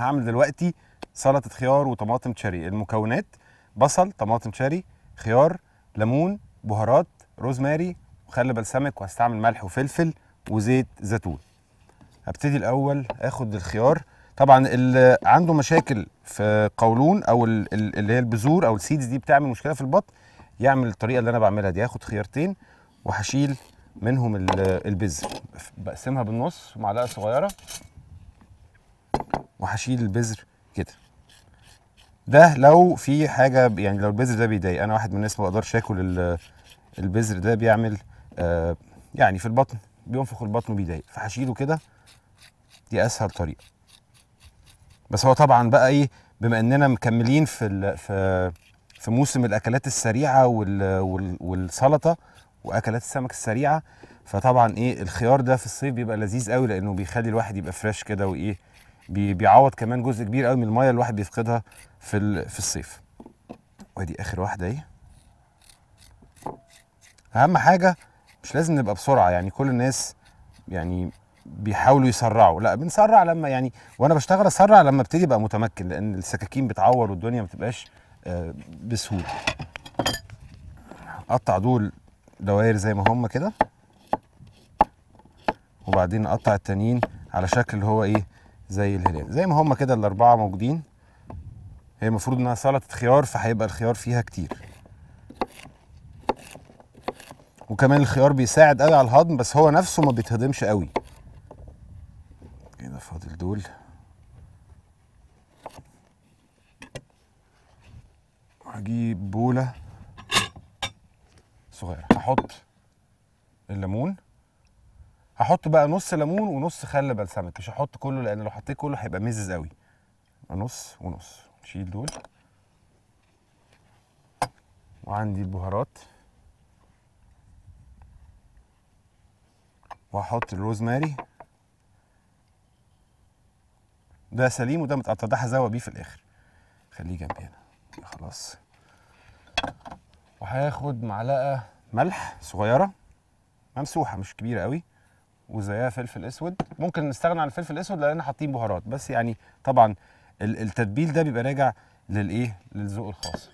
هعمل دلوقتي سلطه خيار وطماطم تشاري المكونات بصل طماطم تشاري خيار ليمون بهارات روزماري وخل بلسمك وهستعمل ملح وفلفل وزيت زيتون هبتدي الاول اخد الخيار طبعا اللي عنده مشاكل في قولون او اللي هي البذور او السيدز دي بتعمل مشكله في البط يعمل الطريقه اللي انا بعملها دي هاخد خيارتين وهشيل منهم البذر بقسمها بالنص معلقه صغيره وهشيل البذر كده ده لو في حاجه يعني لو البذر ده بيضايق انا واحد من الناس ما بقدرش اكل البذر ده بيعمل آه يعني في البطن بينفخ البطن وبيضايق فهشيله كده دي اسهل طريقه بس هو طبعا بقى ايه بما اننا مكملين في في في موسم الاكلات السريعه والسلطه واكلات السمك السريعه فطبعا ايه الخيار ده في الصيف بيبقى لذيذ قوي لانه بيخلي الواحد يبقى فريش كده وايه بيعوض كمان جزء كبير قوي من الميه الواحد بيفقدها في في الصيف وادي اخر واحده اهي اهم حاجه مش لازم نبقى بسرعه يعني كل الناس يعني بيحاولوا يسرعوا لا بنسرع لما يعني وانا بشتغل اسرع لما ابتدي ابقى متمكن لان السكاكين بتعور والدنيا ما بتبقاش آه، بسهوله اقطع دول دوائر زي ما هم كده وبعدين اقطع التانيين على شكل اللي هو ايه زي الهلال زي ما هما كده الاربعه موجودين هي المفروض انها سلطه خيار فهيبقى الخيار فيها كتير وكمان الخيار بيساعد قوي على الهضم بس هو نفسه ما بيتهضمش قوي كده فاضل دول هجيب بوله صغيره هحط الليمون هحط بقى نص ليمون ونص خل بلسمك مش هحط كله لان لو حطيت كله هيبقى مزز قوي نص ونص نشيل دول وعندي البهارات وهحط الروزماري ده سليم وده متقطع ده هزوى بيه في الاخر خليه جنبي هنا خلاص وهاخد معلقه ملح صغيره ممسوحه مش كبيره قوي وزيها فلفل اسود ممكن نستغنى عن الفلفل الاسود لان حاطين بهارات بس يعني طبعا التتبيل ده بيبقى راجع للايه للذوق الخاص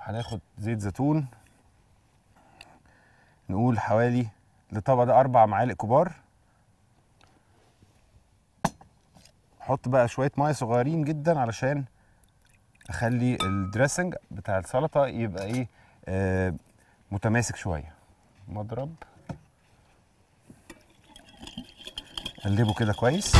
هناخد زيت زيتون نقول حوالي للطبق ده اربع معالق كبار احط بقى شويه ميه صغيرين جدا علشان اخلي الدريسنج بتاع السلطه يبقى ايه آه متماسك شويه مضرب قلبه كده كويس